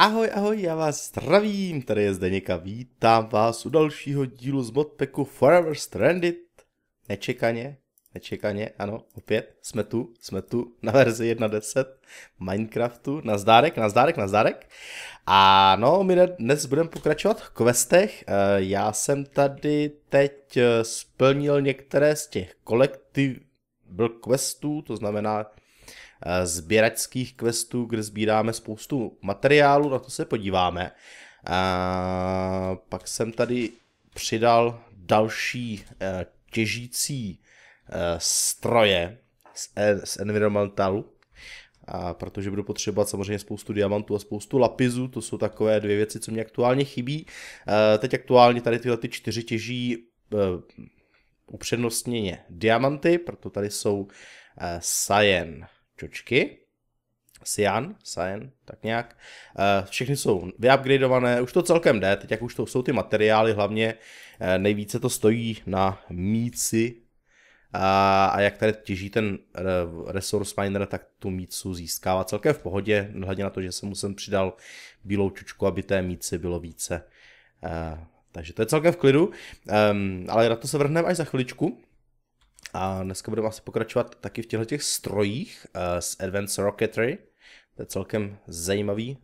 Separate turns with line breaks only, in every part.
Ahoj, ahoj, já vás zdravím, tady je Zdeněk a vítám vás u dalšího dílu z modpeku Forever Stranded. Nečekaně, nečekaně, ano, opět, jsme tu, jsme tu na verzi 1.10 Minecraftu, na na zdárek, na zdárek. A no, my dnes budeme pokračovat v questech, eh, já jsem tady teď eh, splnil některé z těch kolektiv, byl questů, to znamená Eh, sběračských questů, kde sbíráme spoustu materiálu, na to se podíváme. A eh, pak jsem tady přidal další eh, těžící stroje z environmentalu, a protože budu potřebovat samozřejmě spoustu diamantů a spoustu lapizů, to jsou takové dvě věci, co mě aktuálně chybí. Teď aktuálně tady tyhle ty čtyři těží upřednostněně diamanty, proto tady jsou sajen čočky. Cyan, Cyan, tak nějak. Eh, všechny jsou vyupgradované, už to celkem jde, teď jak už to jsou ty materiály, hlavně eh, nejvíce to stojí na míci a, jak tady těží ten resource miner, tak tu mícu získává celkem v pohodě, hledě na to, že jsem mu sem přidal bílou čučku, aby té míci bylo více. Eh, takže to je celkem v klidu, ehm, ale na to se vrhneme až za chviličku. A dneska budeme asi pokračovat taky v těchto těch strojích uh, z Advanced Rocketry. To je celkem zajímavý.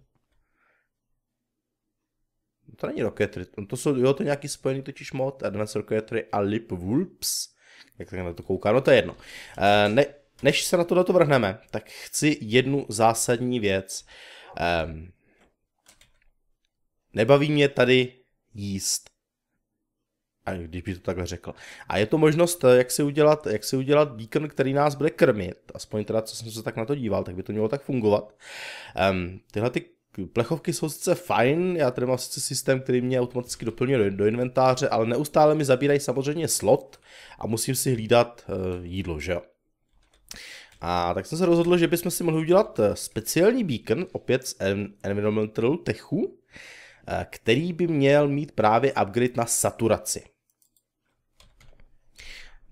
No to není Rocketry, to jsou, jo, to je nějaký spojený totiž mod, Advanced Rocketry a Lip Wolves. Jak tak na to kouká, no to je jedno. Uh, ne, než se na to vrhneme, tak chci jednu zásadní věc. Um, nebaví mě tady jíst a když by to takhle řekl. A je to možnost, eh, jak si udělat, jak si udělat beacon, který nás bude krmit, aspoň teda, co jsem se tak na to díval, tak by to mělo tak fungovat. Um, tyhle ty plechovky jsou sice fajn, já tady mám sice systém, který mě automaticky doplňuje do, do inventáře, ale neustále mi zabírají samozřejmě slot a musím si hlídat uh, jídlo, že jo. A tak jsem se rozhodl, že bychom si mohli udělat eh, speciální beacon, opět z Environmental Techu, který by měl mít právě upgrade na saturaci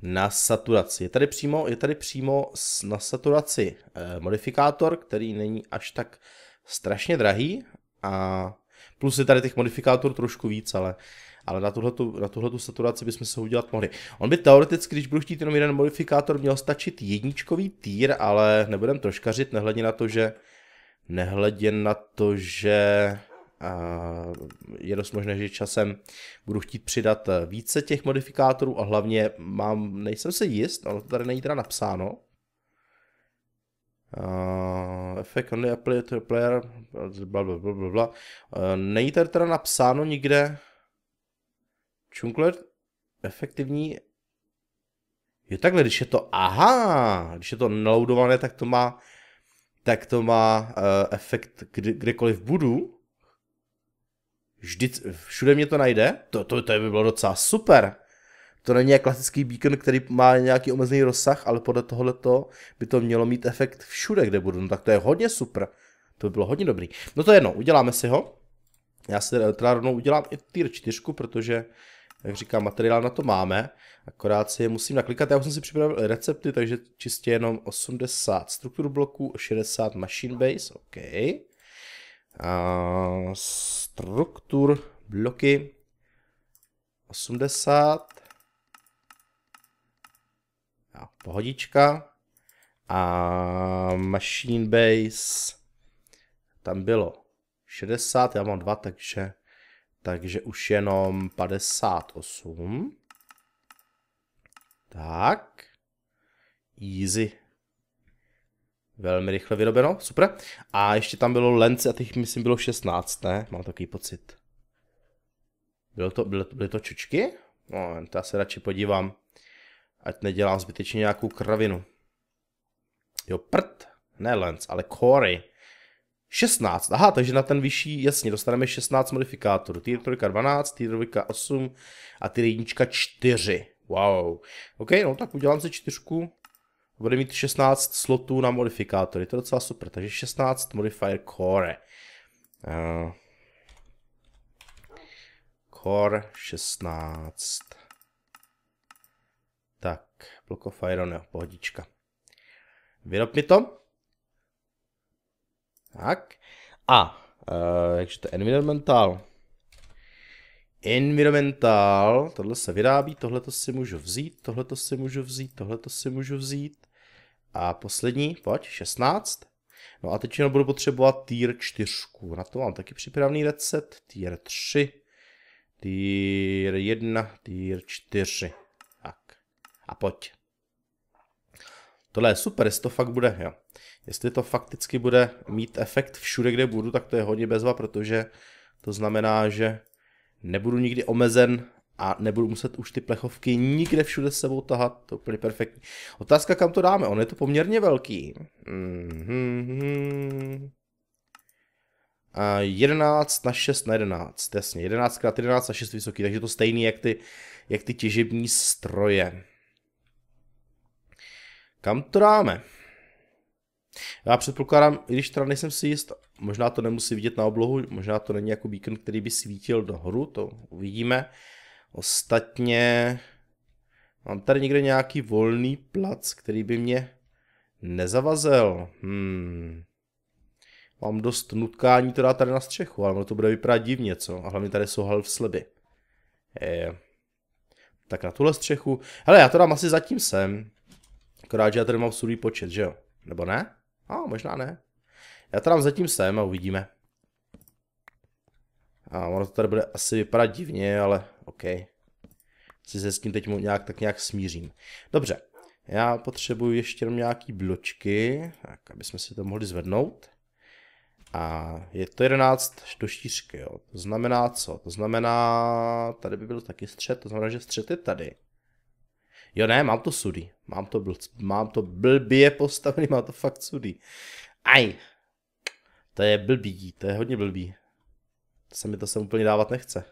na saturaci. Je tady přímo, je tady přímo na saturaci eh, modifikátor, který není až tak strašně drahý a plus je tady těch modifikátorů trošku víc, ale ale na tuhletu, na tuhletu saturaci bychom se udělat mohli. On by teoreticky, když budu chtít jenom jeden modifikátor, měl stačit jedničkový týr, ale nebudem troškařit, nehledě na to, že nehledě na to, že je dost možné, že časem budu chtít přidat více těch modifikátorů a hlavně mám, nejsem si jist, ono to tady není teda napsáno, Uh, effect only apply to player, bla, Uh, není tady teda napsáno nikde Chunkler efektivní je takhle, když je to, aha, když je to naloudované, tak to má, tak to má uh, efekt kdy, kdekoliv budu vždy, všude mě to najde, to, to, to by bylo docela super. To není klasický beacon, který má nějaký omezený rozsah, ale podle tohoto by to mělo mít efekt všude, kde budu. No tak to je hodně super. To by bylo hodně dobrý. No to je jedno, uděláme si ho. Já si teda rovnou udělám i tier 4, protože, jak říkám, materiál na to máme. Akorát si je musím naklikat. Já už jsem si připravil recepty, takže čistě jenom 80 struktur bloků, 60 machine base, OK. A struktur bloky 80. A pohodička. A Machine Base tam bylo 60, já mám 2, takže, takže už jenom 58. Tak. Easy. Velmi rychle vyrobeno, super. A ještě tam bylo lence a těch myslím bylo 16, ne? Mám takový pocit. Bylo to, bylo, byly to čučky? No, to já se radši podívám. Ať nedělám zbytečně nějakou kravinu. Jo, prd. Ne lens, ale Corey. 16, aha, takže na ten vyšší, jasně, dostaneme 16 modifikátorů. Tier 3 12, Tier 2 8 a Tier 1 4. Wow. OK, no tak udělám si čtyřku bude mít 16 slotů na modifikátory, to je docela super, takže 16 modifier core. Eh, core 16. Tak, Block of Iron, jo, pohodička. Vyrob mi to. Tak. A, uh, takže to je environmental. Environmental, tohle se vyrábí, tohle to si můžu vzít, tohle to si můžu vzít, tohle to si můžu vzít. A poslední, pojď, 16. No a teď jenom budu potřebovat tier 4. Na to mám taky připravený recept. Tier 3, tier 1, tier 4. Tak. A pojď. Tohle je super, jestli to fakt bude, jo. Jestli to fakticky bude mít efekt všude, kde budu, tak to je hodně bezva, protože to znamená, že nebudu nikdy omezen a nebudu muset už ty plechovky nikde všude s sebou tahat, to je úplně perfektní. Otázka, kam to dáme, on je to poměrně velký. Mm-hmm. A 11 na 6 na 11, jasně, 11 x 11 na 6 vysoký, takže to stejný jak ty, jak ty těžební stroje. Kam to dáme? Já předpokládám, i když teda nejsem si jist, Možná to nemusí vidět na oblohu, možná to není jako beacon, který by svítil nahoru, to uvidíme. Ostatně mám tady někde nějaký volný plac, který by mě nezavazel. Hmm. Mám dost nutkání to dát tady na střechu, ale ono to bude vypadat divně, co? A hlavně tady jsou half sleby. Eh. Tak na tuhle střechu. Hele, já to dám asi zatím sem. Akorát, že já tady mám sudý počet, že jo? Nebo ne? A, možná ne. Já tam zatím jsem a uvidíme. A ono to tady bude asi vypadat divně, ale OK. Si se s tím teď nějak, tak nějak smířím. Dobře, já potřebuji ještě jenom nějaký bločky, tak aby jsme si to mohli zvednout. A je to 11 do 4, jo. To znamená co? To znamená, tady by byl taky střed, to znamená, že střed je tady. Jo ne, mám to sudy. Mám to, blc, mám to blbě postavený, mám to fakt sudy. Aj, to je blbý, to je hodně blbý. To se mi to sem úplně dávat nechce.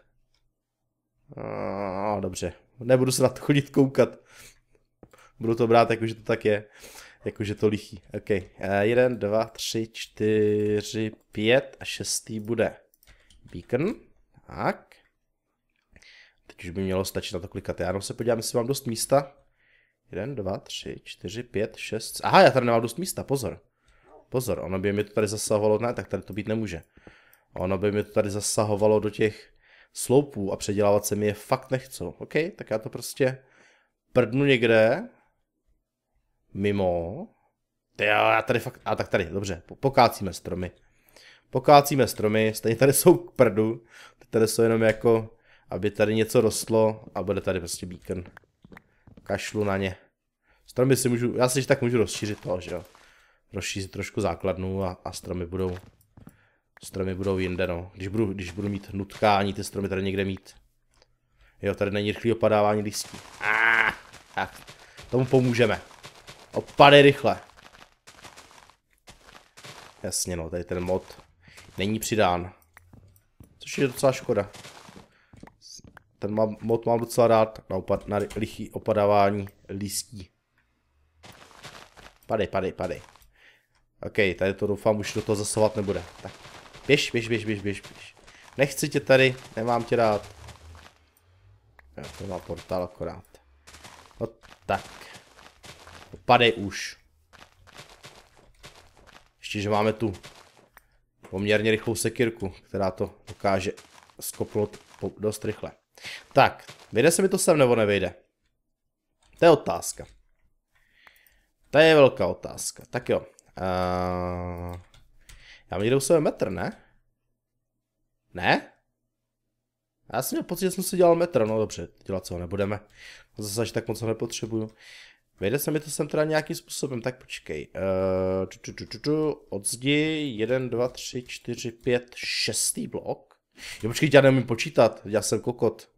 A, dobře, nebudu se na to chodit koukat. Budu to brát, jakože to tak je. Jakože to lichý. OK. A eh, jeden, dva, tři, čtyři, pět a šestý bude beacon. Tak. Teď už by mělo stačit na to klikat. Já jenom se podívám, jestli mám dost místa. Jeden, dva, tři, čtyři, pět, šest. Aha, já tady nemám dost místa, pozor. Pozor, ono by mi to tady zasahovalo, ne, tak tady to být nemůže. Ono by mi to tady zasahovalo do těch sloupů a předělávat se mi je fakt nechcou. OK, tak já to prostě prdnu někde mimo. Ty jo, já tady fakt, a tak tady, dobře, pokácíme stromy. Pokácíme stromy, stejně tady jsou k prdu, tady jsou jenom jako, aby tady něco rostlo a bude tady prostě beacon. Kašlu na ně. Stromy si můžu, já si tak můžu rozšířit to, že jo rozšířit trošku základnu a, a stromy budou stromy budou jinde, no. Když budu, když budu mít nutkání, ty stromy tady někde mít. Jo, tady není rychlý opadávání listí. Ah, tak, tomu pomůžeme. Opady rychle. Jasně no, tady ten mod není přidán. Což je docela škoda. Ten mám, mod mám docela rád na, opad, na rychlý opadávání listí. Padej, padej, padej. OK, tady to doufám už do toho zasovat nebude. Tak, běž, běž, běž, běž, běž, běž. Nechci tě tady, nemám tě rád. Já to má portál akorát. No tak. Padej už. Ještě, že máme tu poměrně rychlou sekirku, která to dokáže skopnout dost rychle. Tak, vyjde se mi to sem nebo nevejde? To je otázka. To je velká otázka. Tak jo, Uh, já mi jdou sebe metr, ne? Ne? Já jsem měl pocit, že jsem si dělal metr, no dobře, dělat co nebudeme. Zase až tak moc ho nepotřebuju. Vejde se mi to sem teda nějakým způsobem, tak počkej. Uh, tu, tu, tu, tu, od zdi 1, 2, 3, 4, 5, 6. blok. Jo, počkej, já nemůžu počítat, já jsem kokot.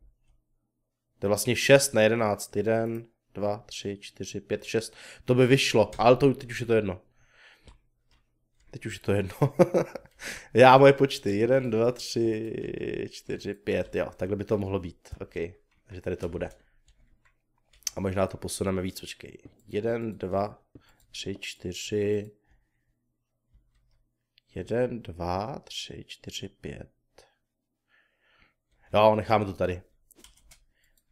To je vlastně 6 na 11. 1, 2, 3, 4, 5, 6. To by vyšlo, ale to, teď už je to jedno. Teď už je to jedno. Já moje počty. 1, 2, 3, 4, 5. Jo, takhle by to mohlo být. OK. Takže tady to bude. A možná to posuneme víc. Počkej. 1, 2, 3, 4. 1, 2, 3, 4, 5. Jo, necháme to tady.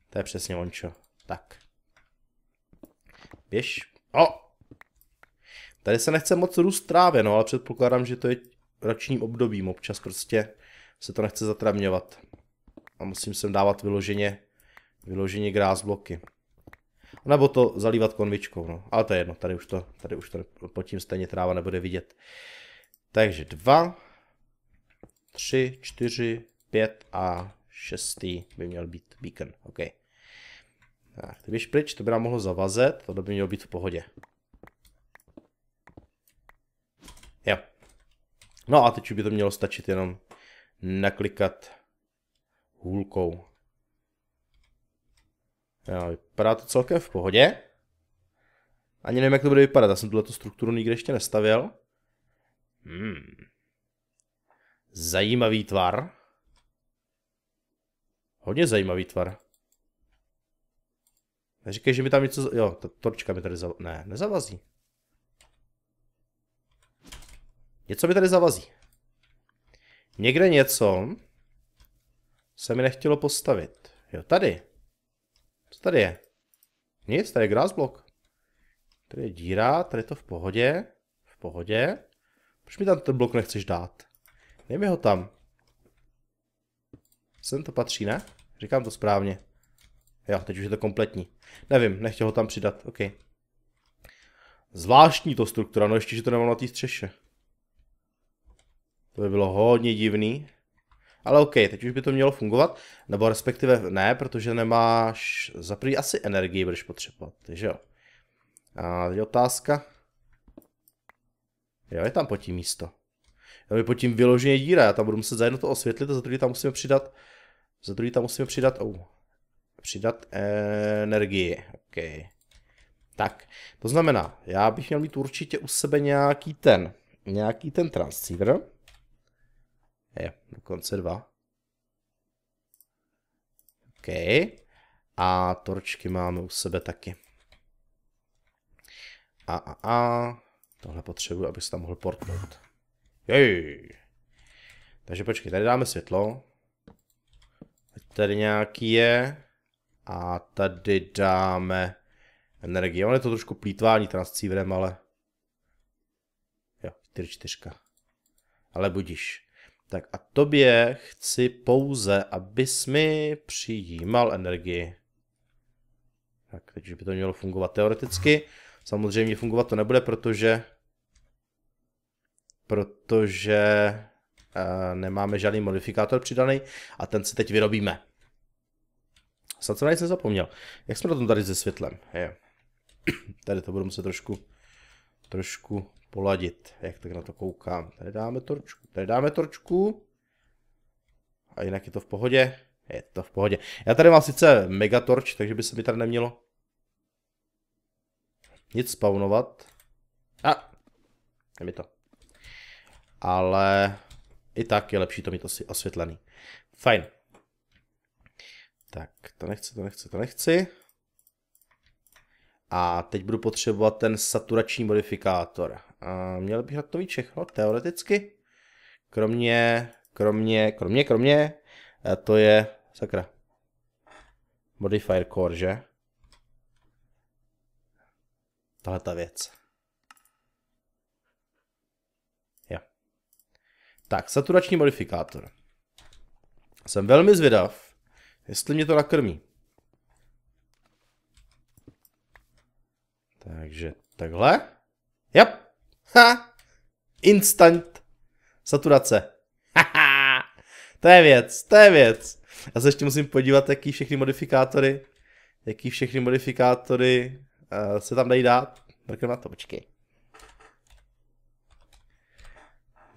To je přesně ončo. Tak. Běž. O! Tady se nechce moc růst trávě, no, ale předpokládám, že to je ročním obdobím. Občas prostě se to nechce zatravňovat. A musím sem dávat vyloženě, vyloženě grás bloky. Nebo to zalívat konvičkou, no. Ale to je jedno, tady už to, tady už to pod tím stejně tráva nebude vidět. Takže dva, tři, čtyři, pět a šestý by měl být beacon, OK. Tak, ty běž pryč, to by nám mohlo zavazet, to by mělo být v pohodě. No a teď by to mělo stačit jenom naklikat hůlkou. Jo, vypadá to celkem v pohodě. Ani nevím, jak to bude vypadat. Já jsem tuhle strukturu nikde ještě nestavěl. Hmm. Zajímavý tvar. Hodně zajímavý tvar. Neříkej, že mi tam něco... Jo, ta torčka mi tady zavazí. Ne, nezavazí. Něco mi tady zavazí. Někde něco se mi nechtělo postavit. Jo, tady. Co tady je? Nic, tady je grass block. Tady je díra, tady je to v pohodě. V pohodě. Proč mi tam ten blok nechceš dát? Dej mi ho tam. Sem to patří, ne? Říkám to správně. Jo, teď už je to kompletní. Nevím, nechtěl ho tam přidat, ok. Zvláštní to struktura, no ještě, že to nemám na té střeše. To by bylo hodně divný. Ale OK, teď už by to mělo fungovat, nebo respektive ne, protože nemáš za prvý asi energii, budeš potřebovat, takže jo. A teď otázka. Jo, je tam pod tím místo. Jo, je pod tím vyloženě díra, já tam budu muset za jedno to osvětlit a za druhý tam musíme přidat, za druhý tam musíme přidat, oh, přidat energii, OK. Tak, to znamená, já bych měl mít určitě u sebe nějaký ten, nějaký ten transceiver. Je, dokonce dva. OK. A torčky máme u sebe taky. A, a, a. Tohle potřebuji, abych se tam mohl portnout. Jej. Takže počkej, tady dáme světlo. Tady nějaký je. A tady dáme energii. On je to trošku plítvání transcíverem, ale... Jo, 4 čtyřka. Ale budíš. Tak a tobě chci pouze, abys mi přijímal energii. Tak, takže by to mělo fungovat teoreticky. Samozřejmě fungovat to nebude, protože protože uh, nemáme žádný modifikátor přidaný a ten si teď vyrobíme. Snad jsem na nic nezapomněl. Jak jsme na tom tady se světlem? Je. Tady to budu muset trošku trošku poladit, jak tak na to koukám. Tady dáme torčku, tady dáme torčku. A jinak je to v pohodě. Je to v pohodě. Já tady mám sice torč, takže by se mi tady nemělo nic spawnovat. A, je mi to. Ale i tak je lepší to mít asi osvětlený. Fajn. Tak, to nechci, to nechci, to nechci. A teď budu potřebovat ten saturační modifikátor. A měl bych hotový všechno, teoreticky. Kromě, kromě, kromě, kromě, to je, sakra, modifier core, že? Tahle ta věc. Jo. Tak, saturační modifikátor. Jsem velmi zvědav, jestli mě to nakrmí. Takže takhle. Yep. Ha! Instant saturace. ha. to je věc, to je věc. Já se ještě musím podívat, jaký všechny modifikátory, jaký všechny modifikátory uh, se tam dají dát. Mrknu na to, počkej.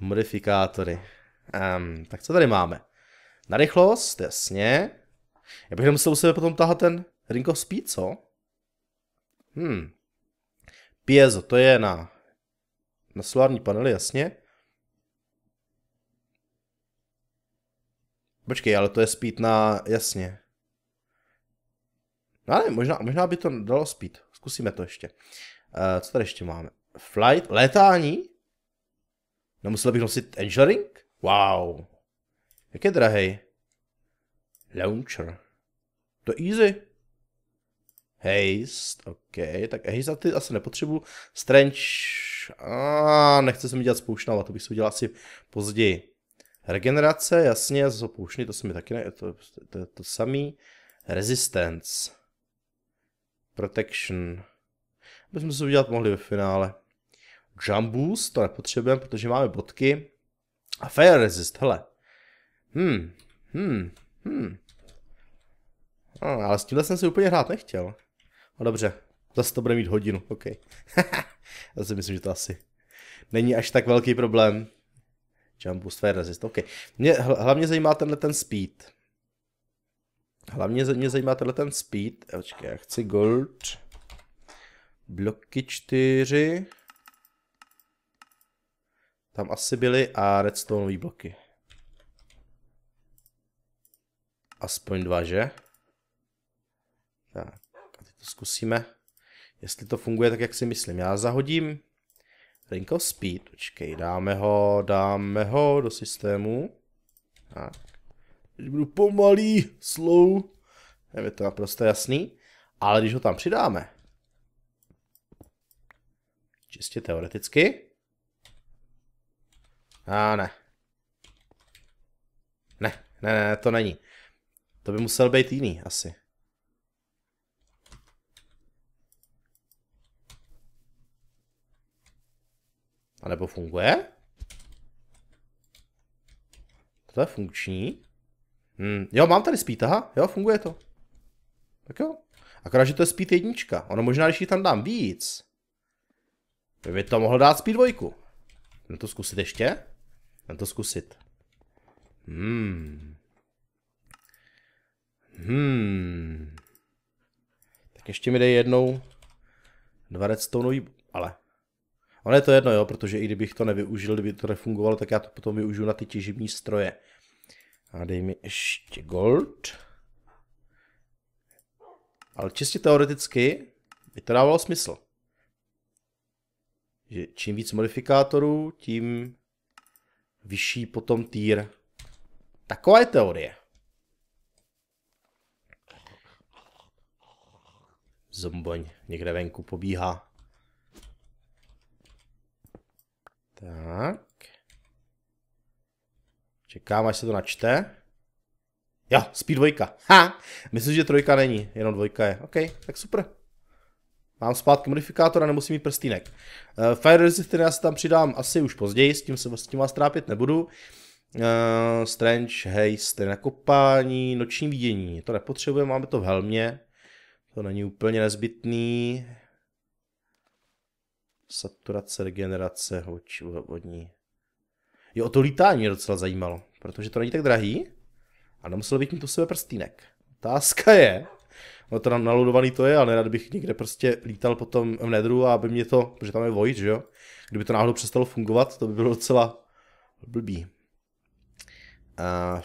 Modifikátory. Um, tak co tady máme? Na rychlost, jasně. Já bych nemusel u sebe potom tahat ten Ring of Speed, co? Hmm. Piezo, to je na na solární panely, jasně. Počkej, ale to je speed na... jasně. No ale možná, možná by to dalo speed. Zkusíme to ještě. Uh, co tady ještě máme? Flight? Létání? Nemusel no, bych nosit engineering? Wow. Jak je drahej? Launcher. To easy. Haste, OK, tak Haste ty asi nepotřebuju. Strange, a nechce se mi dělat ale to bych si udělal asi později. Regenerace, jasně, zase opoušny, to se mi taky ne, to, to, to, to samý. Resistance. Protection. Bychom to si udělat mohli ve finále. Jump boost, to nepotřebujeme, protože máme bodky. A fire resist, hele. Hmm, hmm, hmm. No, ale s tímhle jsem si úplně hrát nechtěl. No dobře, zase to bude mít hodinu, OK. Já si myslím, že to asi není až tak velký problém. Jump boost, fire resist, OK. Mě hlavně zajímá tenhle ten speed. Hlavně mě zajímá tenhle ten speed. Počkej, já chci gold. Bloky čtyři. Tam asi byly a redstoneové bloky. Aspoň dva, že? Tak. Zkusíme, jestli to funguje tak, jak si myslím. Já zahodím Ring of Speed, počkej, dáme ho, dáme ho do systému. Tak. Teď budu pomalý, slow. Nevím, je to naprosto jasný. Ale když ho tam přidáme, čistě teoreticky, a ne. Ne, ne, ne, to není. To by musel být jiný asi. A nebo funguje? To je funkční. Hmm. Jo, mám tady speed, aha, jo, funguje to. Tak jo. Akorát, že to je speed jednička. Ono možná, když jich tam dám víc, by mi to mohl dát speed dvojku. Jdeme to zkusit ještě? Jdeme to zkusit. Hmm. Hmm. Tak ještě mi dej jednou dva redstoneový, ale Ono je to jedno, jo, protože i kdybych to nevyužil, kdyby to nefungovalo, tak já to potom využiju na ty těžební stroje. A dej mi ještě gold. Ale čistě teoreticky by to dávalo smysl. Že čím víc modifikátorů, tím vyšší potom týr. Taková je teorie. Zomboň někde venku pobíhá. Tak. Čekám, až se to načte. Jo, spí dvojka. Ha! Myslím, že trojka není, jenom dvojka je. OK, tak super. Mám zpátky modifikátor a nemusím mít prstínek. Uh, eh, Fire resistance já se tam přidám asi už později, s tím se s tím vás trápit nebudu. Uh, strange, haste, nakopání, noční vidění. To nepotřebujeme, máme to v helmě. To není úplně nezbytný saturace, regenerace vodní. Jo, to lítání mě docela zajímalo, protože to není tak drahý a nemusel bych mít tu sebe prstýnek. Otázka je, no to naludovaný to je, ale nerad bych někde prostě lítal potom v nedru a aby mě to, protože tam je void, že jo, kdyby to náhodou přestalo fungovat, to by bylo docela blbý. A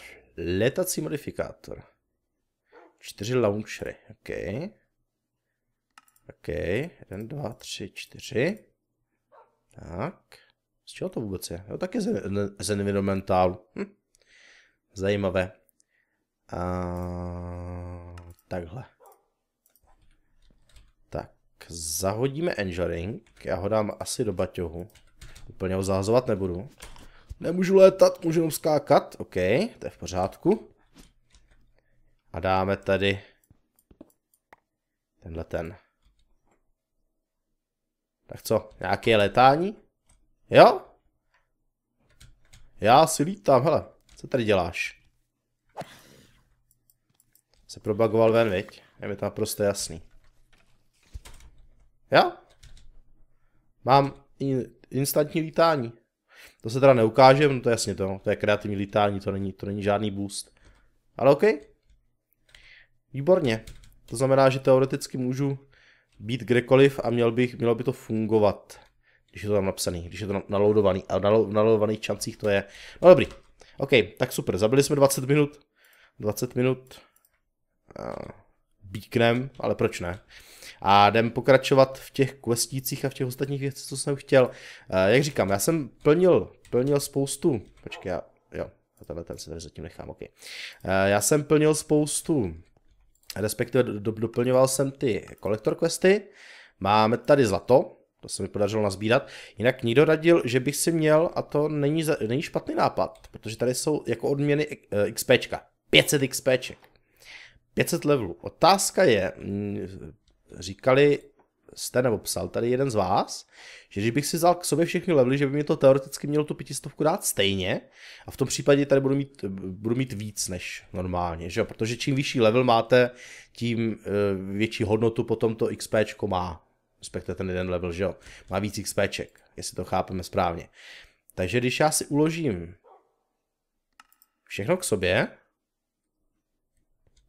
letací modifikátor. Čtyři launchery, OK. OK, jeden, dva, tři, čtyři. Tak. Z čeho to vůbec je? Jo, tak je z environmentálu. Hm. Zajímavé. A, takhle. Tak, zahodíme engineering. Já ho dám asi do baťohu. Úplně ho zahazovat nebudu. Nemůžu létat, můžu jenom skákat. OK, to je v pořádku. A dáme tady tenhle ten. Tak co, nějaké letání? Jo? Já si lítám, hele, co tady děláš? Se probagoval ven, viď? Je mi to naprosto jasný. Jo? Mám in, instantní lítání. To se teda neukáže, no to je jasně to, no. to je kreativní lítání, to není, to není žádný boost. Ale OK. Výborně. To znamená, že teoreticky můžu být kdekoliv a měl bych, mělo by to fungovat, když je to tam napsaný, když je to naloudovaný A v naloudovaných čancích to je. No dobrý, OK, tak super, zabili jsme 20 minut. 20 minut eh, bíknem, ale proč ne? A jdem pokračovat v těch questících a v těch ostatních věcech, co jsem chtěl. Eh, jak říkám, já jsem plnil, plnil spoustu, počkej, já, jo, tenhle ten si tady zatím nechám, ok. Eh, já jsem plnil spoustu respektive do, doplňoval jsem ty kolektor questy. Máme tady zlato, to se mi podařilo nazbírat. Jinak nikdo radil, že bych si měl, a to není, za, není špatný nápad, protože tady jsou jako odměny XPčka. 500 XPček. 500 levelů. Otázka je, mm, říkali jste nebo psal tady jeden z vás, že když bych si vzal k sobě všechny levely, že by mi to teoreticky mělo tu pětistovku dát stejně a v tom případě tady budu mít, budu mít víc než normálně, že protože čím vyšší level máte, tím eh, větší hodnotu potom to XP má, respektive ten jeden level, že jo? má víc XP, jestli to chápeme správně. Takže když já si uložím všechno k sobě,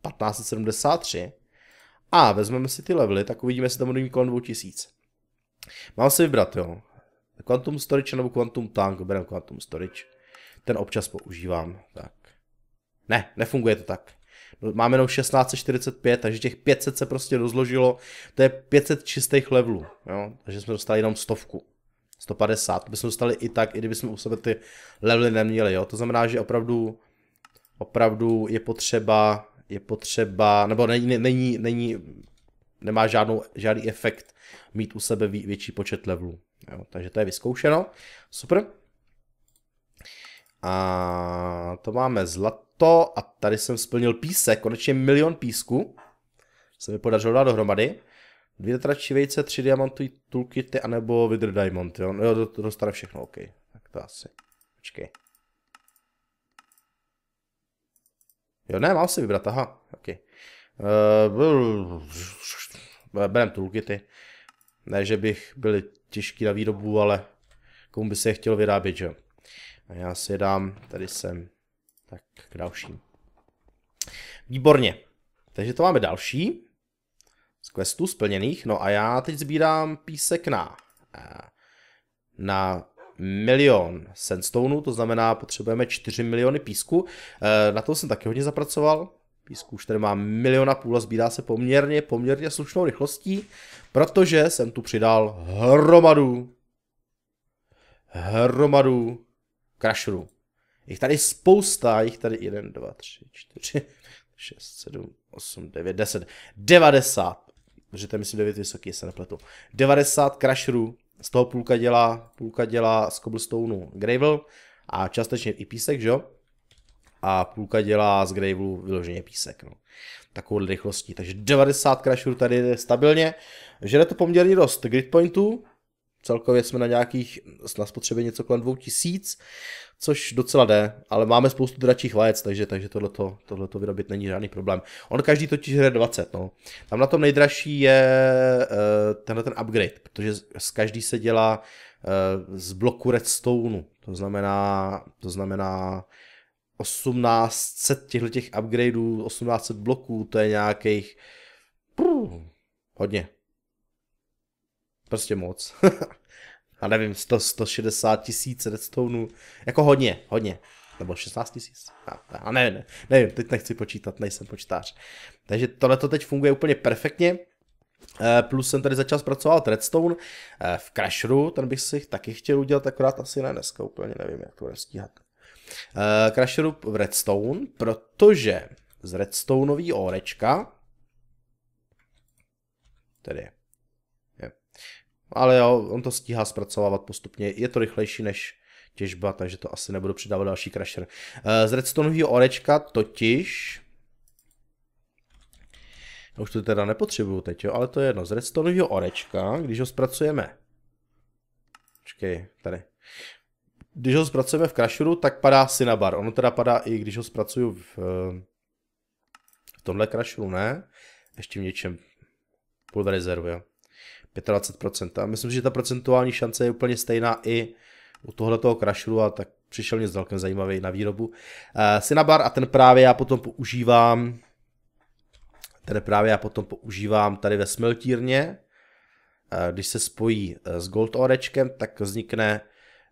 1573, a vezmeme si ty levely, tak uvidíme, jestli tam budeme kolem 2000. Mám si vybrat, jo. Quantum Storage nebo Quantum Tank, bereme Quantum Storage. Ten občas používám, tak. Ne, nefunguje to tak. No, máme jenom 1645, takže těch 500 se prostě rozložilo. To je 500 čistých levelů, jo. Takže jsme dostali jenom stovku. 150, to bychom dostali i tak, i kdybychom u sebe ty levely neměli, jo. To znamená, že opravdu, opravdu je potřeba je potřeba, nebo není, není, není nemá žádnou, žádný efekt mít u sebe větší počet levelů. Jo, takže to je vyzkoušeno. Super. A to máme zlato a tady jsem splnil písek, konečně milion písku. Se mi podařilo dát dohromady. Dvě tračí vejce, tři diamantový toolkity, anebo Wither Diamond, jo? No jo, dostane všechno, OK. Tak to asi. Počkej. Jo, ne, mám si vybrat, aha, taky. Okay. Eh, berem toolkity. Ne, že bych byl těžký na výrobu, ale komu by se je chtěl vyrábět, že jo. A já si je dám, tady jsem. Tak, k dalším. Výborně. Takže to máme další. Z questů splněných. No a já teď sbírám písek na, eh, na milion sandstoneů, to znamená, potřebujeme 4 miliony písku. Eh, na to jsem taky hodně zapracoval. Písku už tady má miliona půl a zbírá se poměrně, poměrně slušnou rychlostí, protože jsem tu přidal hromadu, hromadu crusherů. Jich tady spousta, jich tady 1, 2, 3, 4, 6, 7, 8, 9, 10, 90. Držíte, myslím, 9 vysoký, se nepletu. 90 crusherů z toho půlka dělá, půlka dělá z cobblestoneu gravel a částečně i písek, že jo? A půlka dělá z gravelu vyloženě písek, no. Takovou rychlostí. Takže 90 crashů tady stabilně. Žere to poměrně dost grid pointů, celkově jsme na nějakých, na spotřebě něco kolem 2000, což docela jde, ale máme spoustu dračích vajec, takže, takže tohleto, tohleto vyrobit není žádný problém. On každý totiž hraje 20, no. Tam na tom nejdražší je uh, tenhle ten upgrade, protože z každý se dělá uh, z bloku redstoneu, to znamená, to znamená 1800 těchto těch upgradeů, 1800 bloků, to je nějakých prů, hodně, Prostě moc. a nevím, 100, 160 tisíc redstoneů, jako hodně, hodně. Nebo 16 tisíc. A, ne, ne, nevím, teď nechci počítat, nejsem počítář. Takže tohle to teď funguje úplně perfektně. Eh, plus jsem tady začal zpracovat Redstone eh, v Crasheru, ten bych si taky chtěl udělat, akorát asi ne dneska, úplně nevím, jak to bude stíhat. Eh, crasheru v Redstone, protože z Redstoneový orečka, tedy ale jo, on to stíhá zpracovávat postupně, je to rychlejší než těžba, takže to asi nebudu přidávat další crusher. Eh, z redstoneového orečka totiž... Už to teda nepotřebuju teď, jo, ale to je jedno. Z redstoneového orečka, když ho zpracujeme... Počkej, tady. Když ho zpracujeme v crusheru, tak padá cinnabar. Ono teda padá i když ho zpracuju v, eh, v tomhle crusheru, ne? Ještě v něčem pulverizeru, jo. 25%. Myslím, si, že ta procentuální šance je úplně stejná i u tohoto toho krašlu a tak přišel mě celkem zajímavý na výrobu. Uh, eh, Cinnabar a ten právě já potom používám ten právě já potom používám tady ve smeltírně. Uh, když se spojí eh, s gold orečkem, tak vznikne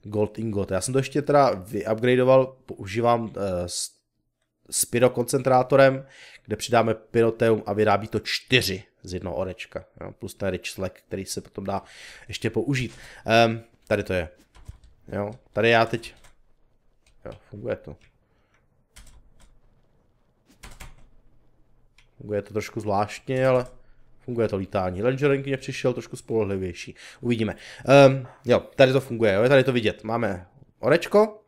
gold ingot. Já jsem to ještě teda vyupgradoval, používám uh, s pyrokoncentrátorem, kde přidáme pyroteum a vyrábí to čtyři z jednoho orečka. jo, plus ten rich slack, který se potom dá ještě použít. Um, tady to je. Jo, tady já teď... Jo, funguje to. Funguje to trošku zvláštně, ale funguje to lítání. Lengering mě přišel trošku spolehlivější. Uvidíme. Um, jo, tady to funguje, jo, je tady to vidět. Máme orečko,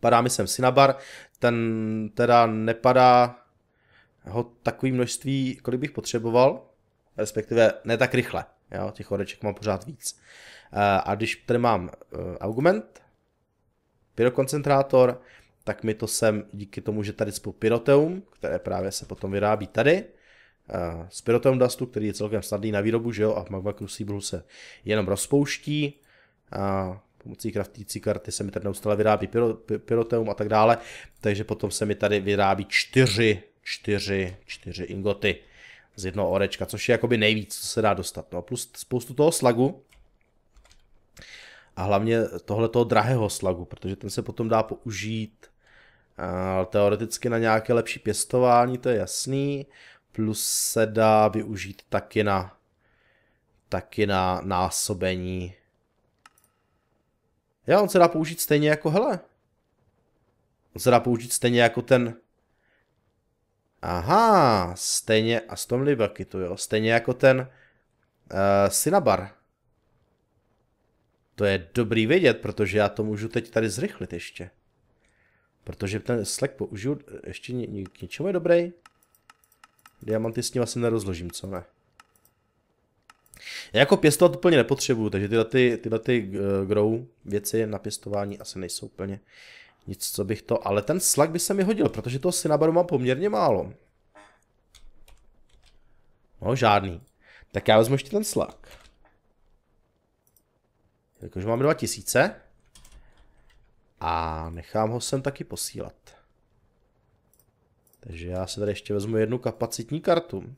padá mi sem Sinabar, ten teda nepadá ho takový množství, kolik bych potřeboval, respektive ne tak rychle, jo, těch horeček mám pořád víc. A když tady mám eh, argument, pyrokoncentrátor, tak mi to sem díky tomu, že tady spolu pyroteum, které právě se potom vyrábí tady, eh, z pyroteum dustu, který je celkem snadný na výrobu, že jo, a v Magma Crucible se jenom rozpouští, a pomocí kraftící karty se mi tady neustále vyrábí pyro, pyroteum a tak dále, takže potom se mi tady vyrábí čtyři čtyři, čtyři ingoty z jednoho orečka, což je jakoby nejvíc, co se dá dostat. No, plus spoustu toho slagu, a hlavně tohle toho drahého slagu, protože ten se potom dá použít eh, teoreticky na nějaké lepší pěstování, to je jasný, plus se dá využít taky na taky na násobení. Já on se dá použít stejně jako, hele, on se dá použít stejně jako ten Aha, stejně, a s tom Libakitu, jo, stejně jako ten uh, eh, Sinabar. To je dobrý vědět, protože já to můžu teď tady zrychlit ještě. Protože ten slek použiju eh, ještě ni k něčemu je dobrý. Diamanty s ním asi nerozložím, co ne? Já jako pěstovat úplně nepotřebuju, takže tyhle, ty, tyhle ty eh, grow věci na pěstování asi nejsou úplně uh, nic, co bych to... Ale ten slak by se mi hodil, protože toho synabaru mám poměrně málo. No, žádný. Tak já vezmu ještě ten slak. Jakože máme 2000. A nechám ho sem taky posílat. Takže já se tady ještě vezmu jednu kapacitní kartu.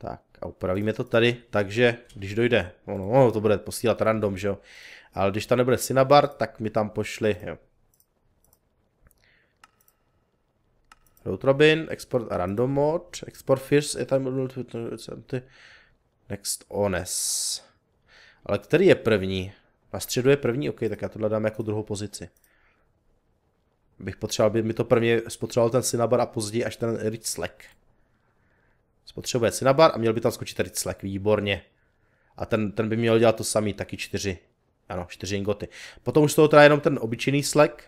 Tak a upravíme to tady, takže když dojde, ono, ono to bude posílat random, že jo. Ale když tam nebude Cinnabar, tak mi tam pošli, jo. robin, export random mod, export fish, je tam next ones. Ale který je první? Na středu je první, ok, tak já tohle dám jako druhou pozici. Bych potřeboval, by mi to prvně spotřeboval ten Cinnabar a později až ten Rich Slack. Spotřebuje Cinnabar a měl by tam skočit Rich Slack, výborně. A ten, ten by měl dělat to samý, taky čtyři. Ano, čtyři ingoty. Potom už z toho teda jenom ten obyčejný slek,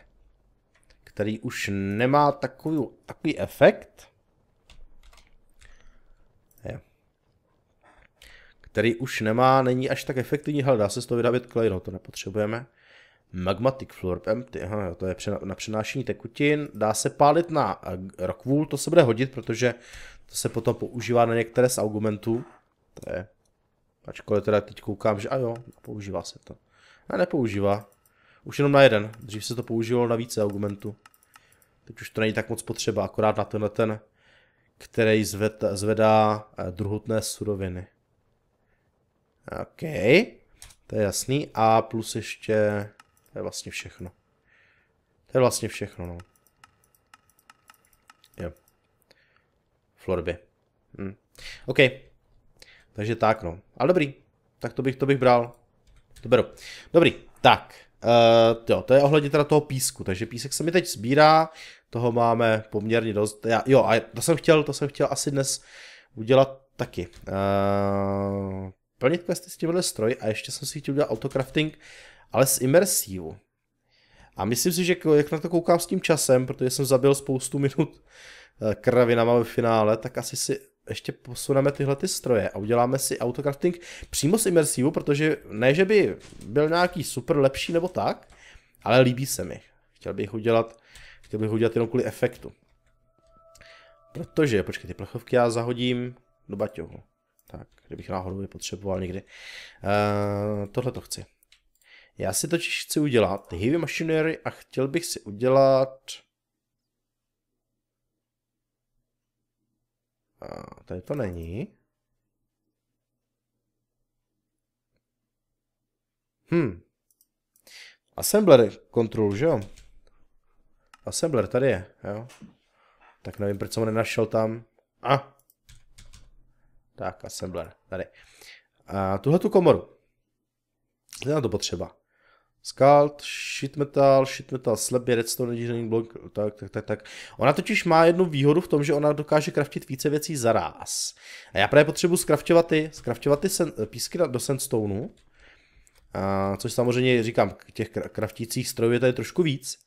který už nemá takový, takový efekt. Je. Který už nemá, není až tak efektivní, ale dá se z toho klej, klejno, to nepotřebujeme. Magmatic Floor Empty, aha, to je na přenášení tekutin. Dá se pálit na eh, rockwool, to se bude hodit, protože to se potom používá na některé z argumentů. To je. Ačkoliv teda teď koukám, že a jo, používá se to. A nepoužívá. Už jenom na jeden. Dřív se to používalo na více argumentů. Teď už to není tak moc potřeba, akorát na tenhle ten, který zved, zvedá eh, druhotné suroviny. OK, to je jasný. A plus ještě, to je vlastně všechno. To je vlastně všechno, no. Jo. Florby. Hm. OK, takže tak, no. Ale dobrý, tak to bych, to bych bral. To beru. Dobrý, tak. Uh, jo, to je ohledně teda toho písku, takže písek se mi teď sbírá, toho máme poměrně dost. Já, jo, a to jsem chtěl, to jsem chtěl asi dnes udělat taky. Uh, plnit questy s tímhle stroj a ještě jsem si chtěl udělat autocrafting, ale s imersivu. A myslím si, že jak na to koukám s tím časem, protože jsem zabil spoustu minut eh, kravinama ve finále, tak asi si ještě posuneme tyhle ty stroje a uděláme si autocrafting přímo z imersivu, protože ne, že by byl nějaký super lepší nebo tak, ale líbí se mi. Chtěl bych udělat, chtěl bych udělat jenom kvůli efektu. Protože, počkej, ty plechovky já zahodím do baťohu. Tak, kdybych náhodou je potřeboval někdy. Uh, tohle to chci. Já si totiž chci udělat heavy machinery a chtěl bych si udělat A tady to není. Hm. Assembler control, že jo? Assembler tady je, jo? Tak nevím, proč jsem ho nenašel tam. A. Tak, assembler, tady. A tuhle tu komoru. Je na to potřeba. Skald, shit metal, shit metal, slabě, redstone, engineering blok, tak, tak, tak, tak. Ona totiž má jednu výhodu v tom, že ona dokáže kraftit více věcí za ráz. A já právě potřebuji skraftovat ty, skraftovat ty sen, eh, písky do sandstoneu, a, což samozřejmě říkám, těch kraftících strojů je tady trošku víc,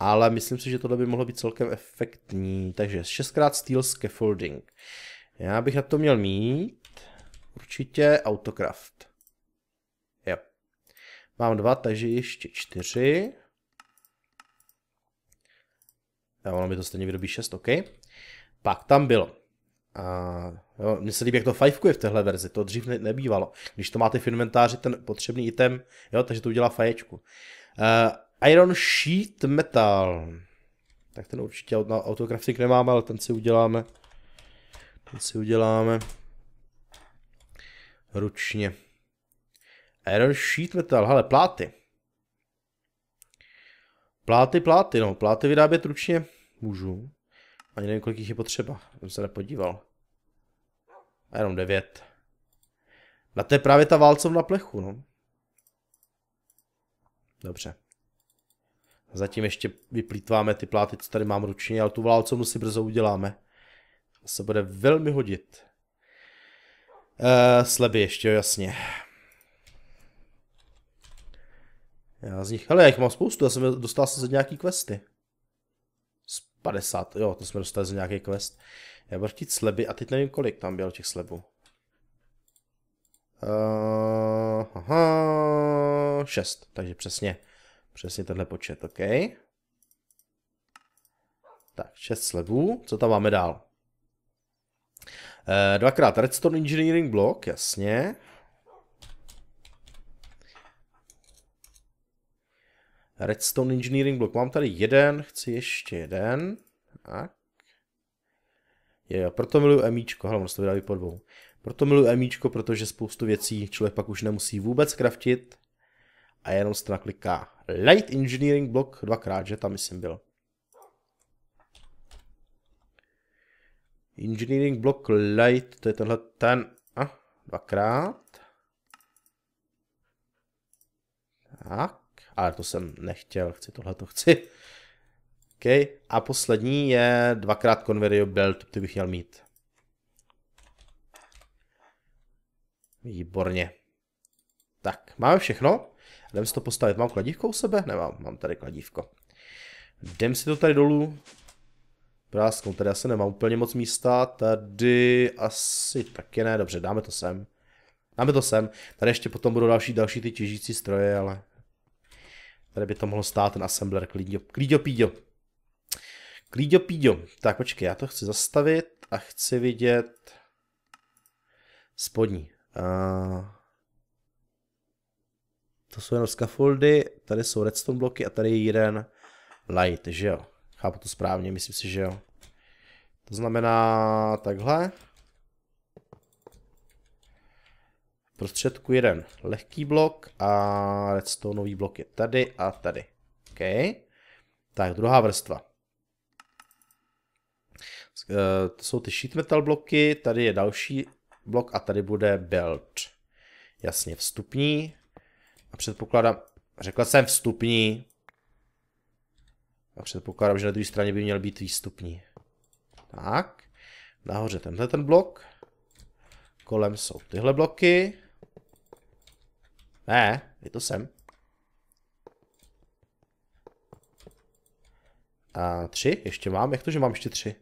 ale myslím si, že tohle by mohlo být celkem efektní. Takže 6x steel scaffolding. Já bych na to měl mít určitě autocraft. Mám dva, takže ještě čtyři. A ono mi to stejně vyrobí šest, OK. Pak tam bylo. A jo, mně se líbí, jak to fajfkuje v téhle verzi, to dřív ne- nebývalo. Když to máte v inventáři, ten potřebný item, jo, takže to udělá faječku. Uh, Iron Sheet Metal. Tak ten určitě na autografik nemáme, ale ten si uděláme. Ten si uděláme ručně. Error sheet metal, hele, pláty. Pláty, pláty, no, pláty vyrábět ručně můžu. Ani nevím, kolik jich je potřeba, jsem se nepodíval. A jenom devět. Na to je právě ta na plechu, no. Dobře. Zatím ještě vyplýtváme ty pláty, co tady mám ručně, ale tu válcovnu si brzo uděláme. To se bude velmi hodit. Eee, eh, sleby ještě, jo, jasně. Já z nich, hele, já jich mám spoustu, já jsem dostal se z nějaký questy. Z 50, jo, to jsme dostali za nějaký quest. Já budu chtít sleby a teď nevím, kolik tam bylo těch slebů. Uh, aha, 6, takže přesně, přesně tenhle počet, ok. Tak, 6 slebů, co tam máme dál? Uh, dvakrát Redstone Engineering Block, jasně. Redstone Engineering Block. Mám tady jeden, chci ještě jeden. Tak. Je, jo. proto miluju emíčko, hele, ono se to vydáví po dvou. Proto miluju emíčko, protože spoustu věcí člověk pak už nemusí vůbec kraftit a jenom se nakliká. Light Engineering Block dvakrát, že tam myslím byl. Engineering Block Light, to je tenhle ten, a, dvakrát. Tak ale to jsem nechtěl, chci tohle, to chci. Ok, A poslední je dvakrát Converio Belt, ty bych měl mít. Výborně. Tak, máme všechno. Jdem si to postavit. Mám kladívko u sebe? Nemám, mám tady kladívko. Jdem si to tady dolů. Prásknu, tady asi nemám úplně moc místa. Tady asi taky ne. Dobře, dáme to sem. Dáme to sem. Tady ještě potom budou další, další ty těžící stroje, ale Tady by to mohlo stát ten assembler klíďo, klíďo píďo. Klíďo píďo. Tak počkej, já to chci zastavit a chci vidět spodní. Uh, to jsou jenom scaffoldy, tady jsou redstone bloky a tady je jeden light, že jo? Chápu to správně, myslím si, že jo. To znamená takhle. prostředku jeden lehký blok a redstoneový blok je tady a tady. OK. Tak, druhá vrstva. Eh, to jsou ty sheet metal bloky, tady je další blok a tady bude belt. Jasně, vstupní. A předpokládám, řekl jsem vstupní. A předpokládám, že na druhé straně by měl být výstupní. Tak, nahoře tenhle ten blok. Kolem jsou tyhle bloky. Ne, je to sem. A tři? Ještě mám? Jak to, že mám ještě tři?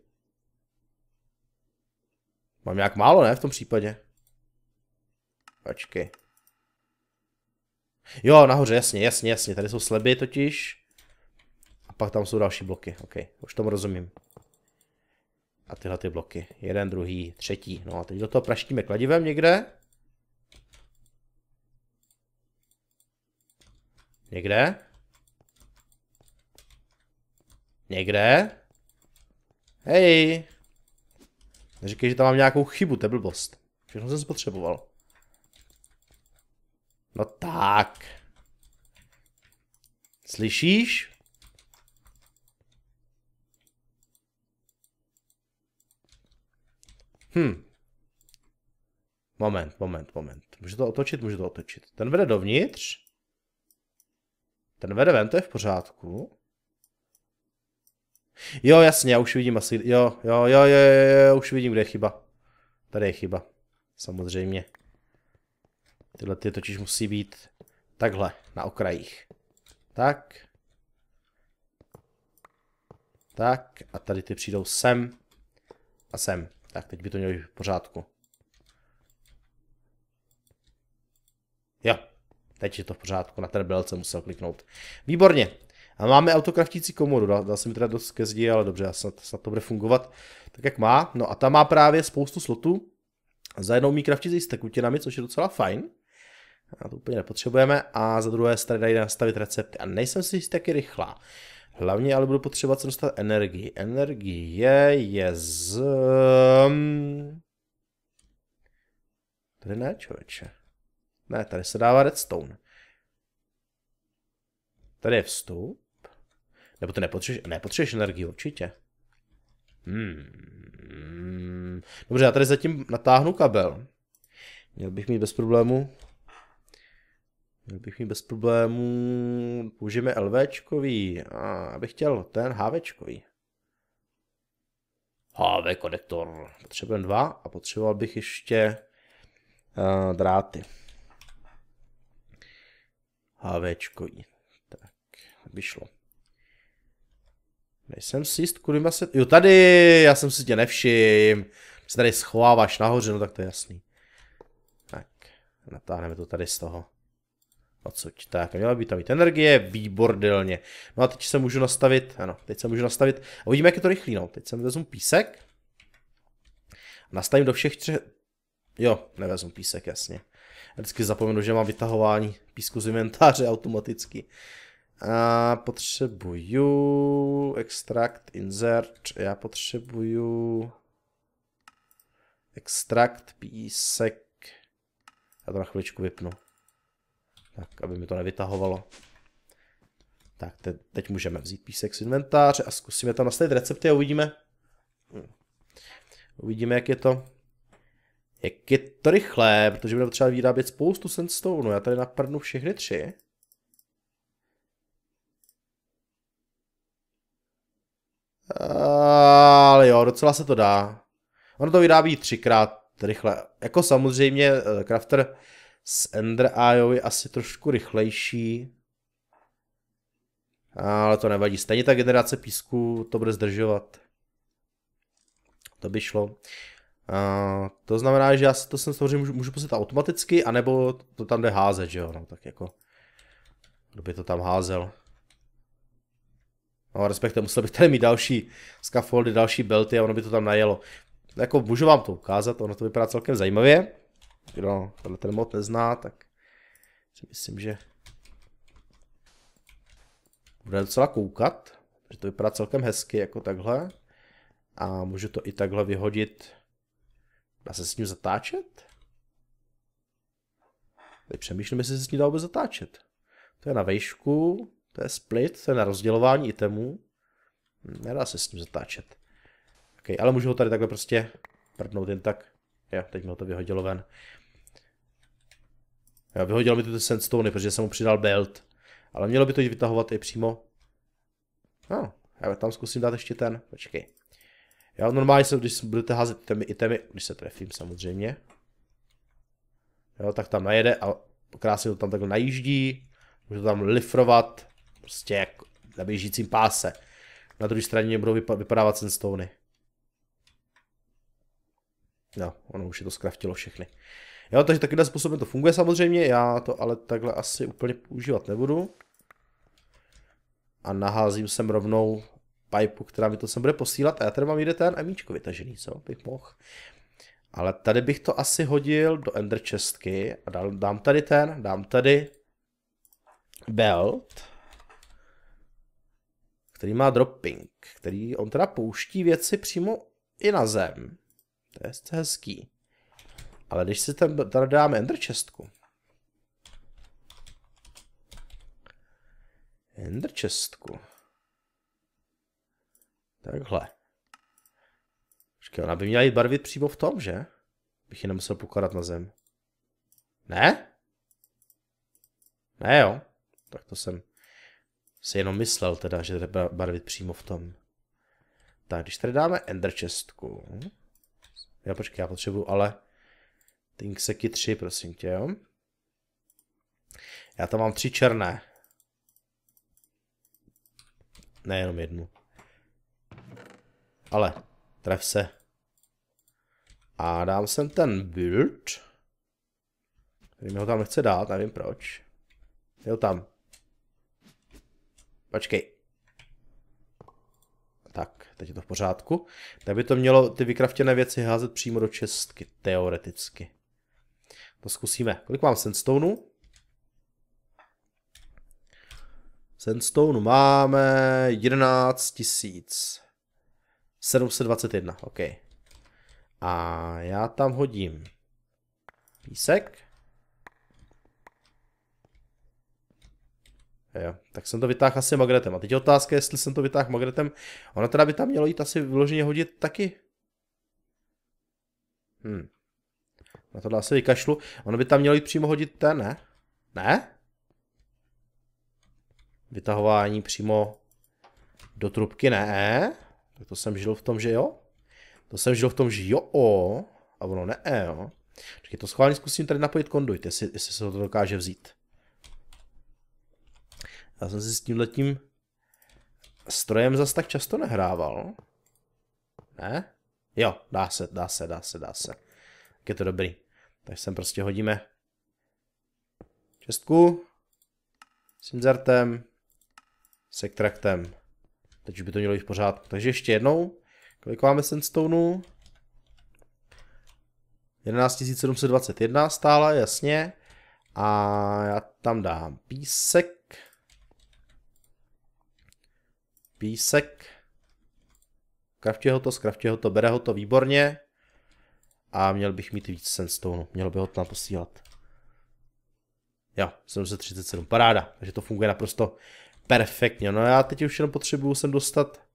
Mám nějak málo, ne? V tom případě. Pačky. Jo, nahoře, jasně, jasně, jasně. Tady jsou sleby totiž. A pak tam jsou další bloky. OK, už tomu rozumím. A tyhle ty bloky. Jeden, druhý, třetí. No a teď do toho praštíme kladivem někde. Někde? Někde? Hej! Říkej, že tam mám nějakou chybu, to je blbost. Všechno jsem spotřeboval. No tak. Slyšíš? Hm. Moment, moment, moment. Můžu to otočit, můžu to otočit. Ten vede dovnitř. Ten vede ven, to je v pořádku. Jo, jasně, já už vidím asi, jo, jo, jo, jo, jo, jo už vidím, kde je chyba. Tady je chyba, samozřejmě. Tyhle ty totiž musí být takhle, na okrajích. Tak. Tak, a tady ty přijdou sem a sem. Tak, teď by to mělo být v pořádku. Jo, Teď je to v pořádku, na ten rebelce musel kliknout. Výborně. A máme autokraftící komoru, dal, dal jsem teda dost ke zdi, ale dobře, snad, snad to bude fungovat tak, jak má. No a ta má právě spoustu slotů. Za jednou umí kraftit s tekutinami, což je docela fajn. A to úplně nepotřebujeme. A za druhé se tady dají nastavit recepty. A nejsem si jistý, jak je rychlá. Hlavně ale budu potřebovat se dostat energii. Energie je z... Mm, tady ne, člověče. Ne, tady se dává redstone. Tady je vstup. Nebo to nepotřebuješ, nepotřebuješ energii určitě. Hmm. Dobře, já tady zatím natáhnu kabel. Měl bych mít bez problému. Měl bych mít bez problému. Použijeme LVčkový. A abych chtěl ten HVčkový. HV konektor. Potřebujeme dva a potřeboval bych ještě uh, dráty. HVčko. Tak, aby šlo. Nejsem si jist, kudy se... Jo, tady, já jsem si tě nevšim. Se tady schováváš nahoře, no tak to je jasný. Tak, natáhneme to tady z toho. Odsud. Tak, jako měla by tam být energie, výbordelně. No a teď se můžu nastavit, ano, teď se můžu nastavit. A uvidíme, jak je to rychlý, no. Teď jsem vezmu písek. Nastavím do všech třech... Jo, nevezmu písek, jasně. Já vždycky zapomenu, že mám vytahování písku z inventáře automaticky. A potřebuju extract, insert, já potřebuju extract písek. Já to na chviličku vypnu. Tak, aby mi to nevytahovalo. Tak, te teď můžeme vzít písek z inventáře a zkusíme tam nastavit recepty a uvidíme. Hm. Uvidíme, jak je to. Jak je to rychlé, protože budeme potřebovat vyrábět spoustu sandstonu. Já tady naprdnu všechny tři. Ale jo, docela se to dá. Ono to vyrábí třikrát rychle. Jako samozřejmě eh, crafter s Ender Eye je asi trošku rychlejší. Ale to nevadí. Stejně ta generace písku to bude zdržovat. To by šlo. Uh, to znamená, že já to sem samozřejmě můžu, můžu poslat automaticky, anebo to tam jde házet, že jo, no tak jako, kdo by to tam házel. No respektive musel bych tady mít další scaffoldy, další belty a ono by to tam najelo. Jako můžu vám to ukázat, ono to vypadá celkem zajímavě. Kdo tenhle ten mod nezná, tak si myslím, že bude docela koukat, protože to vypadá celkem hezky jako takhle. A můžu to i takhle vyhodit Dá se s ním zatáčet? Teď přemýšlím, jestli se s ním dá vůbec zatáčet. To je na vejšku, to je split, to je na rozdělování itemů. Hm, nedá se s ním zatáčet. Okay, ale můžu ho tady takhle prostě prdnout jen tak. Jo, teď mi ho to vyhodilo ven. Jo, vyhodilo mi to ty sandstony, protože jsem mu přidal belt. Ale mělo by to jít vytahovat i přímo. No, já tam zkusím dát ještě ten. Počkej. Já normálně jsem, když budete házet těmi itemy, když se trefím samozřejmě, jo, tak tam najede a krásně to tam takhle najíždí, Můžu to tam lifrovat, prostě jak na běžícím páse. Na druhé straně budou vypa vypadávat sandstony. No, ono už je to zkraftilo všechny. Jo, takže takovým způsobem to funguje samozřejmě, já to ale takhle asi úplně používat nebudu. A naházím sem rovnou pipe, která mi to sem bude posílat a já tady mám jde ten emíčko vytažený, co bych mohl. Ale tady bych to asi hodil do ender chestky a dám, dám tady ten, dám tady belt, který má dropping, který on teda pouští věci přímo i na zem. To je hezký. Ale když si tam tady dáme ender chestku, Ender chestku. Takhle. Počkej, ona by měla jít barvit přímo v tom, že? Bych ji nemusel pokladat na zem. Ne? Ne jo. Tak to jsem si jenom myslel teda, že jde barvit přímo v tom. Tak, když tady dáme ender chestku. Já počkej, já potřebuju ale Tinkseky 3, prosím tě, jo? Já tam mám tři černé. Ne, jenom jednu. Ale, tref se. A dám sem ten build. Který mi ho tam nechce dát, nevím proč. Jo tam. Počkej. Tak, teď je to v pořádku. Tak by to mělo ty vykraftěné věci házet přímo do čestky, teoreticky. To zkusíme. Kolik mám sandstoneů? Sandstone máme 11 tisíc. 721, OK. A já tam hodím písek. Jo, tak jsem to vytáhl asi magnetem. A teď je otázka, jestli jsem to vytáhl magnetem. Ono teda by tam mělo jít asi vyloženě hodit taky. Hm. Na tohle asi vykašlu. Ono by tam mělo jít přímo hodit ten, ne? Ne? Vytahování přímo do trubky, ne? Tak to jsem žil v tom, že jo? To jsem žil v tom, že jo, o, a ono ne, e, jo. Počkej, to schválně zkusím tady napojit konduit, jestli, jestli se to dokáže vzít. Já jsem si s tímhletím strojem zas tak často nehrával. Ne? Jo, dá se, dá se, dá se, dá se. Tak je to dobrý. Tak sem prostě hodíme čestku s inzertem, sektraktem. Teď už by to mělo být v pořádku. Takže ještě jednou. Kolik máme sandstoneů? 11 stále, jasně. A já tam dám písek. Písek. Kraftě ho to, zkraftě ho to, bere ho to, výborně. A měl bych mít víc sandstone, mělo by ho to posílat. Jo, 737, paráda, takže to funguje naprosto Perfektně, no já teď už jenom potřebuju sem dostat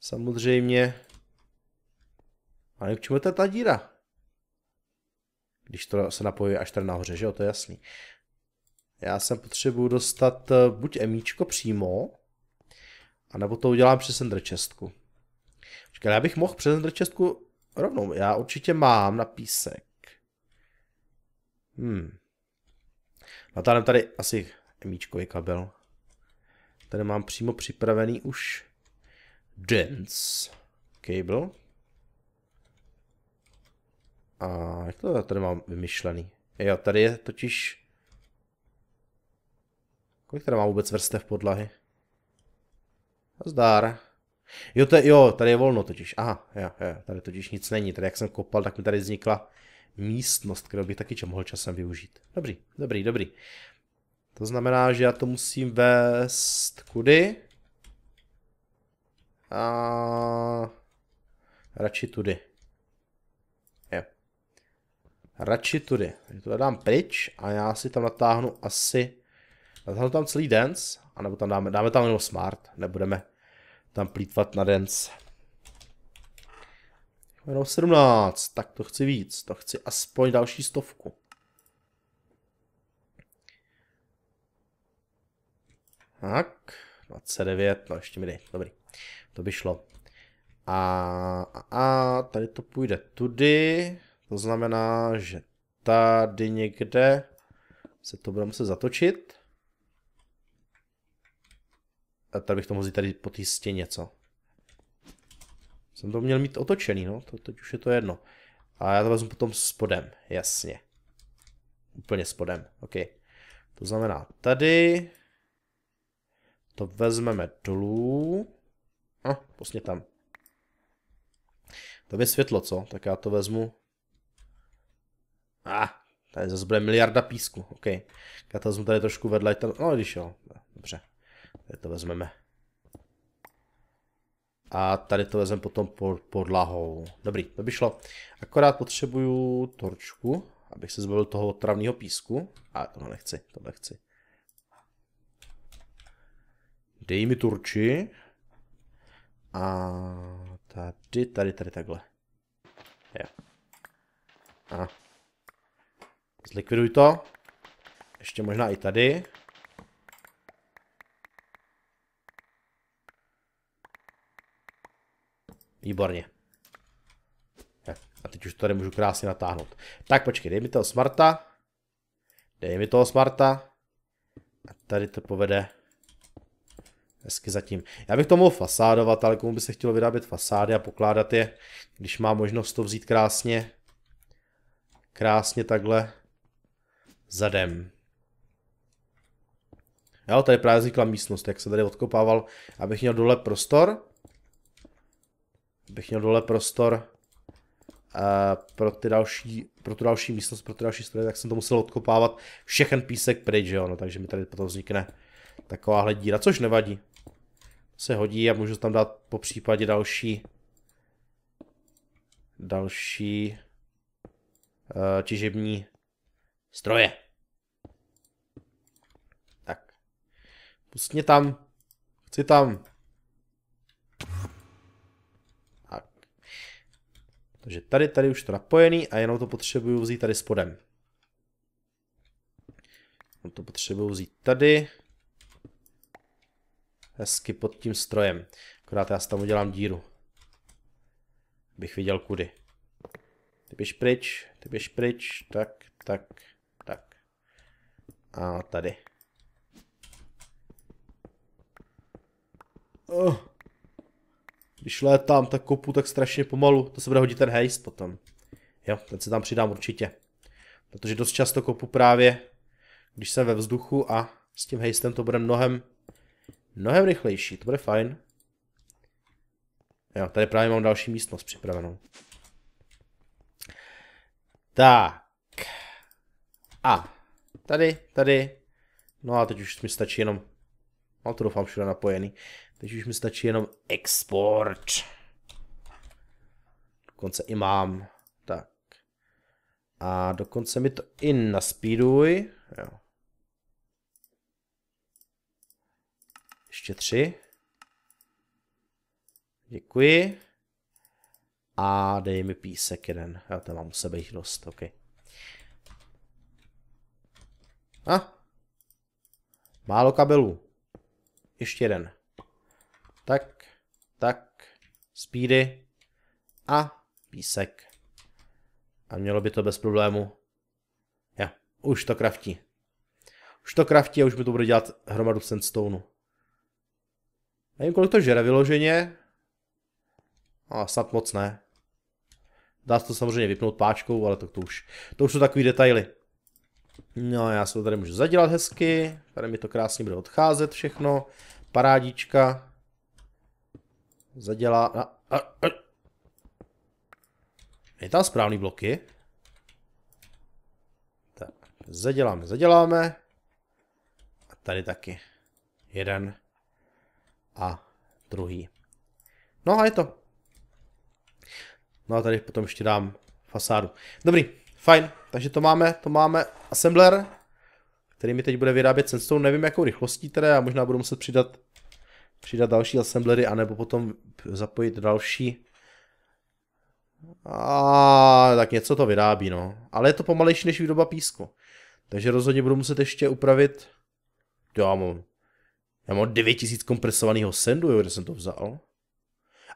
samozřejmě... Ale k čemu je ta díra? Když to se napojí až tady nahoře, že jo, to je jasný. Já sem potřebuju dostat eh, buď emíčko přímo, anebo to udělám přes endrčestku. Počkej, já bych mohl přes endrčestku rovnou, já určitě mám na písek. Hmm. Natáhnem tady asi emíčkový kabel. Tady mám přímo připravený už dense cable. A jak to tady mám vymyšlený? Jo, tady je totiž... Kolik tady mám vůbec vrstev podlahy? Zdár. Jo, to je, jo, tady je volno totiž. Aha, jo, jo, tady totiž nic není. Tady jak jsem kopal, tak mi tady vznikla místnost, kterou bych taky mohl časem využít. Dobrý, dobrý, dobrý. To znamená, že já to musím vést kudy? A radši tudy. Jo. Radši tudy. Takže to dám pryč a já si tam natáhnu asi, natáhnu tam celý dance, anebo tam dáme, dáme tam jenom smart, nebudeme tam plítvat na dance. Jenom 17, tak to chci víc, to chci aspoň další stovku. Tak, 29, no ještě mi dej, dobrý. To by šlo. A, a, a tady to půjde tudy, to znamená, že tady někde se to bude muset zatočit. A tady bych to mohl tady po té stěně, co? Jsem to měl mít otočený, no, to, teď už je to jedno. A já to vezmu potom spodem, jasně. Úplně spodem, ok. To znamená tady, to vezmeme dolů. A, vlastně tam. To je světlo, co? Tak já to vezmu. A, ah, tady zase bude miliarda písku, OK. Já to vezmu tady trošku vedle, tam, no když jo, dobře. Tady to vezmeme. A tady to vezmeme potom pod podlahou. Dobrý, to by šlo. Akorát potřebuju torčku, abych se zbavil toho travního písku. A to nechci, To nechci. Dej mi turči. A tady, tady, tady, takhle. Jo. A. Zlikviduj to. Ještě možná i tady. Výborně. Tak, a teď už tady můžu krásně natáhnout. Tak počkej, dej mi toho smarta. Dej mi toho smarta. A tady to povede hezky zatím. Já bych to mohl fasádovat, ale komu by se chtělo vyrábět fasády a pokládat je, když má možnost to vzít krásně, krásně takhle zadem. Jo, tady právě vznikla místnost, jak se tady odkopával, abych měl dole prostor. Abych měl dole prostor uh, pro, ty další, pro tu další místnost, pro ty další studie, tak jsem to musel odkopávat všechen písek pryč, jo, no, takže mi tady potom vznikne takováhle díra, což nevadí se hodí a můžu tam dát po případě další další uh, těžební stroje. Tak. Pust mě tam. Chci tam. Tak. Takže tady, tady už to napojený a jenom to potřebuju vzít tady spodem. To potřebuju vzít tady hezky pod tím strojem. Akorát já si tam udělám díru. Bych viděl kudy. Ty běž pryč, ty běž pryč, tak, tak, tak. A tady. Oh. Když létám, tak kopu tak strašně pomalu. To se bude hodit ten hejst potom. Jo, ten se tam přidám určitě. Protože dost často kopu právě, když jsem ve vzduchu a s tím hejstem to bude mnohem Mnohem rychlejší, to bude fajn. Jo, tady právě mám další místnost připravenou. Tak. A. Tady, tady. No a teď už mi stačí jenom... No to doufám všude napojený. Teď už mi stačí jenom export. Dokonce i mám. Tak. A dokonce mi to i naspíduj. Jo. Ještě tři. Děkuji. A dej mi písek jeden. Já tam mám u sebe jich dost, ok. A. Ah. Málo kabelů. Ještě jeden. Tak, tak, speedy a písek. A mělo by to bez problému. Jo, už to kraftí. Už to kraftí a už by to bude dělat hromadu sandstoneu. Nevím, kolik to žere vyloženě. A snad moc ne. Dá se to samozřejmě vypnout páčkou, ale to, to už, to už jsou takový detaily. No, já se to tady můžu zadělat hezky. Tady mi to krásně bude odcházet všechno. Parádička. Zadělá. A, a, a. Je tam správný bloky. Tak, zaděláme, zaděláme. A tady taky. Jeden a druhý. No a je to. No a tady potom ještě dám fasádu. Dobrý, fajn, takže to máme, to máme assembler, který mi teď bude vyrábět sandstone, nevím jakou rychlostí teda, já možná budu muset přidat, přidat další assemblery, anebo potom zapojit další. A tak něco to vyrábí, no. Ale je to pomalejší než výroba písku. Takže rozhodně budu muset ještě upravit, jo, já mám 9000 kompresovaného sendu, jo, kde jsem to vzal.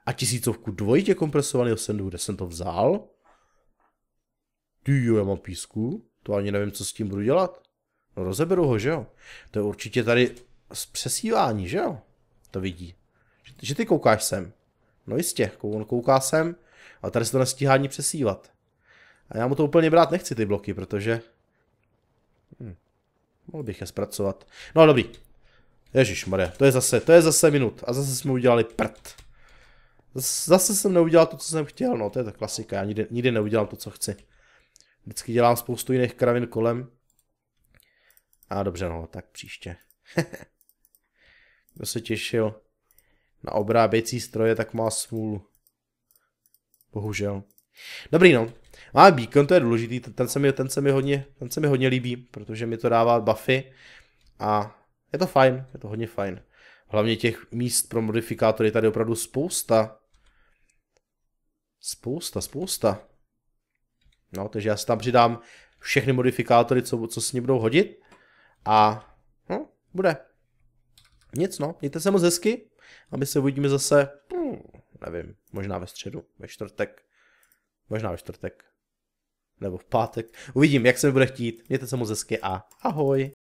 A tisícovku dvojitě kompresovaného sendu, kde jsem to vzal. Ty jo, já mám písku, to ani nevím, co s tím budu dělat. No rozeberu ho, že jo. To je určitě tady z přesívání, že jo. To vidí. Že, že ty koukáš sem. No jistě, on kouká sem, ale tady se to nestíhá ani přesívat. A já mu to úplně brát nechci, ty bloky, protože... Hm. Mohl bych je zpracovat. No dobrý, Ježíš Maria, to je zase, to je zase minut. A zase jsme udělali prd. Zase jsem neudělal to, co jsem chtěl, no to je ta klasika, já nikdy, nikdy neudělám to, co chci. Vždycky dělám spoustu jiných kravin kolem. A dobře, no, tak příště. Kdo se těšil na obráběcí stroje, tak má smůlu. Bohužel. Dobrý no. Máme beacon, to je důležitý, ten se mi, ten se mi, hodně, ten se mi hodně líbí, protože mi to dává buffy a je to fajn, je to hodně fajn. Hlavně těch míst pro modifikátory tady opravdu spousta. Spousta, spousta. No, takže já si tam přidám všechny modifikátory, co, co s ní budou hodit. A no, bude. Nic no, mějte se moc hezky. A my se uvidíme zase, hmm, nevím, možná ve středu, ve čtvrtek. Možná ve čtvrtek. Nebo v pátek. Uvidím, jak se mi bude chtít. Mějte se moc hezky a ahoj.